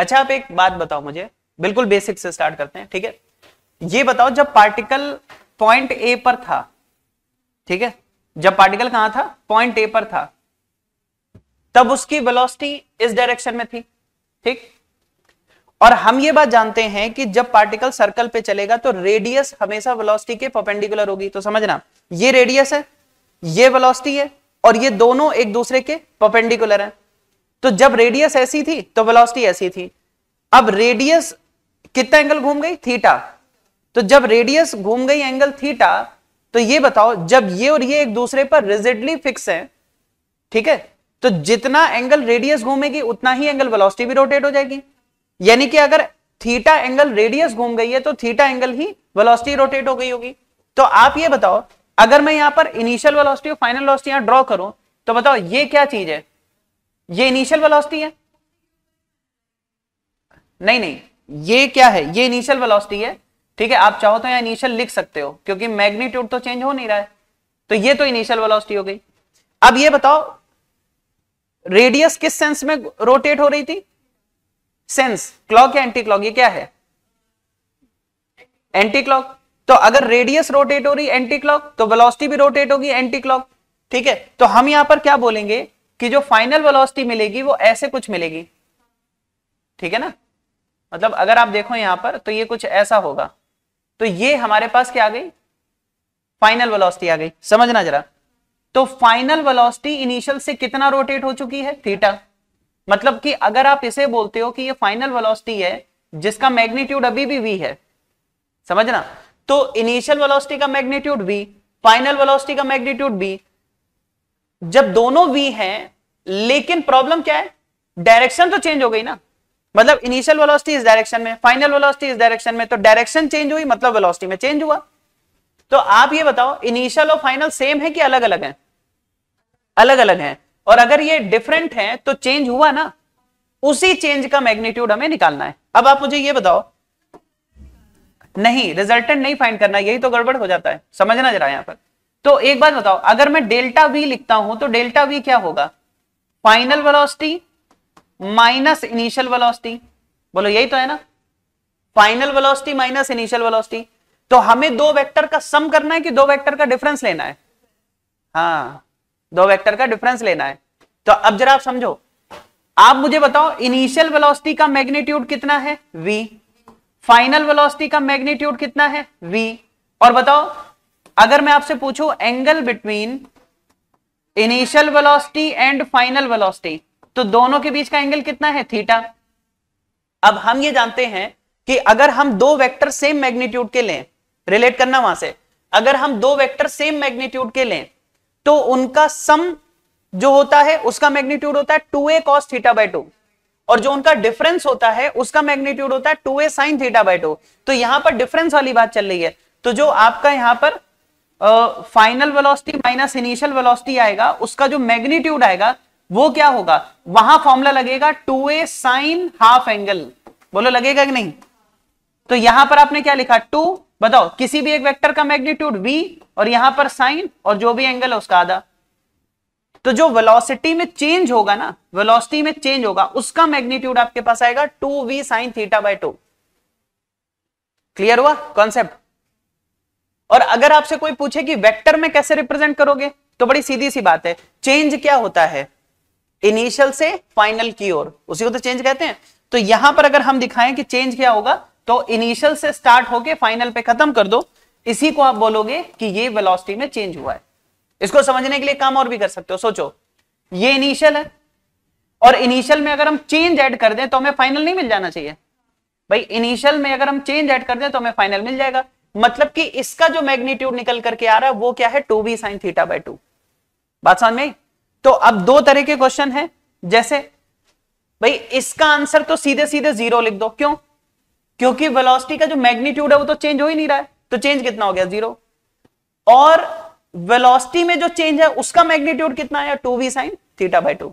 अच्छा आप एक बात बताओ मुझे बिल्कुल बेसिक से स्टार्ट करते हैं ठीक है ये बताओ जब पार्टिकल पॉइंट ए पर था ठीक है जब पार्टिकल कहां था पॉइंट ए पर था तब उसकी वेलोसिटी इस डायरेक्शन में थी ठीक और हम ये बात जानते हैं कि जब पार्टिकल सर्कल पे चलेगा तो रेडियस हमेशा वेलोसिटी के परपेंडिकुलर होगी तो समझना ये रेडियस है ये वेलोसिटी है और ये दोनों एक दूसरे के परपेंडिकुलर हैं तो जब रेडियस ऐसी थी तो वेलोसिटी ऐसी थी अब रेडियस कितना एंगल घूम गई थीटा तो जब रेडियस घूम गई एंगल थीटा तो ये बताओ जब ये और ये एक दूसरे पर रिजिडली फिक्स है ठीक है तो जितना एंगल रेडियस घूमेगी उतना ही एंगल वेलोसिटी भी रोटेट हो जाएगी यानी कि अगर थीटा एंगल रेडियस घूम गई है तो थीटा एंगल ही वेलोसिटी रोटेट हो गई होगी तो आप ये बताओ अगर मैं यहां पर इनिशियल वेलोसिटी और फाइनल वेलोसिटी यहां ड्रॉ करूं तो बताओ ये क्या चीज है ये इनिशियल वेलोसिटी है नहीं नहीं ये क्या है ये इनिशियल वेलोसिटी है ठीक है आप चाहो तो यहां इनिशियल लिख सकते हो क्योंकि मैग्नीट्यूड तो चेंज हो नहीं रहा है तो ये तो इनिशियल वेलोसिटी हो गई अब ये बताओ रेडियस किस सेंस में रोटेट हो रही थी सेंस क्लॉक या एंटी क्लॉक ये क्या है एंटी क्लॉक तो अगर रेडियस रोटेट हो रही एंटी क्लॉक तो वेलोसिटी भी रोटेट होगी एंटी क्लॉक ठीक है तो हम यहां पर क्या बोलेंगे कि जो फाइनल वेलोसिटी मिलेगी वो ऐसे कुछ मिलेगी ठीक है ना मतलब अगर आप देखो यहां पर तो ये कुछ ऐसा होगा तो ये हमारे पास क्या आ गई फाइनल वेलोसिटी आ गई समझना जरा तो फाइनल वेलोसिटी इनिशियल से कितना रोटेट हो चुकी है थीटा मतलब कि अगर आप इसे बोलते हो कि ये फाइनल वेलोसिटी है जिसका मैग्नीट्यूड अभी भी वी है समझना तो इनिशियल वेलोसिटी का मैग्नीट्यूड वी फाइनल वेलोसिटी का मैग्नीट्यूड बी जब दोनों वी हैं लेकिन प्रॉब्लम क्या है डायरेक्शन तो चेंज हो गई ना मतलब इनिशियल वेलोसिटी इस डायरेक्शन में फाइनल वेलोसिटी इस डायरेक्शन में तो डायरेक्शन चेंज हुई मतलब वेलोसिटी में चेंज हुआ तो आप ये बताओ इनिशियल और फाइनल सेम है कि अलग अलग है अलग अलग है और अगर ये डिफरेंट है तो चेंज हुआ ना उसी चेंज का मैग्नीट्यूड हमें निकालना है अब आप मुझे ये बताओ नहीं रिजल्टेंट नहीं फाइंड करना यही तो गड़बड़ हो जाता है समझना जरा यहां पर तो एक बात बताओ अगर मैं डेल्टा वी लिखता हूं तो डेल्टा वी क्या होगा final velocity minus initial velocity बोलो यही तो है ना final velocity minus initial velocity तो हमें दो वेक्टर का सम करना है कि दो वेक्टर का डिफरेंस लेना है हाँ दो वेक्टर का डिफरेंस लेना है तो अब जरा आप समझो आप मुझे बताओ इनिशियल वेलोसिटी का मैग्नीट्यूड कितना है वी फाइनल वेलोसिटी का मैग्नीट्यूड कितना है वी और बताओ अगर मैं आपसे पूछूं angle between initial velocity and final velocity तो दोनों के बीच का एंगल कितना है थीटा अब हम ये जानते हैं कि अगर हम दो वेक्टर सेम मैग्नीट्यूड के लें रिलेट करना वहां से अगर हम दो वेक्टर सेम मैग्नीट्यूड के लें तो उनका सम जो होता है उसका मैग्नीट्यूड होता है two A cos theta by two और जो उनका डिफरेंस होता है उसका मैग्नीट्यूड होता है two A sine theta by two तो यहां पर डिफरेंस वाली बात चल रही है तो जो आपका यहां पर final velocity minus initial velocity आएगा उसका जो मैग्नीट्यूड आएगा वो क्या होगा वहां फॉर्मूला लगेगा two A sine half angle बोलो लगेगा कि नहीं तो यहां पर आपने क्या लिखा टू बताओ किसी भी एक वेक्टर का मैग्नीट्यूड वी और यहां पर साइन और जो भी एंगल है उसका आधा तो जो वेलोसिटी में चेंज होगा ना वेलोसिटी में चेंज होगा उसका मैग्नीट्यूड आपके पास आएगा two V sine theta by two clear हुआ कॉन्सेप्ट और अगर आपसे कोई पूछे कि वेक्टर में कैसे रिप्रेजेंट करोगे तो बड़ी सीधी सी बात है चेंज क्या होता है इनिशियल से फाइनल की ओर उसी को तो चेंज कहते हैं तो यहां पर अगर हम दिखाएं कि चेंज क्या होगा तो इनिशियल से स्टार्ट होके फाइनल पे खत्म कर दो इसी को आप बोलोगे कि ये वेलोसिटी में चेंज हुआ है इसको समझने के लिए काम और भी कर सकते हो सोचो ये इनिशियल है और इनिशियल में अगर हम चेंज ऐड कर दें तो हमें फाइनल नहीं मिल जाना चाहिए भाई इनिशियल में अगर हम चेंज ऐड कर दें तो हमें फाइनल मिल जाएगा मतलब कि इसका जो मैग्नीट्यूड निकल करके आ रहा है वो क्या है two B sine theta by two बात समझ में तो अब दो तरह के क्वेश्चन है जैसे भाई इसका आंसर तो सीधे सीधे जीरो लिख दो क्यों क्योंकि वेलोसिटी का जो मैग्नीट्यूड है वो तो चेंज हो ही नहीं रहा है तो चेंज कितना हो गया जीरो और वेलोसिटी में जो चेंज है उसका मैग्नीट्यूड कितना आया two V sine theta by to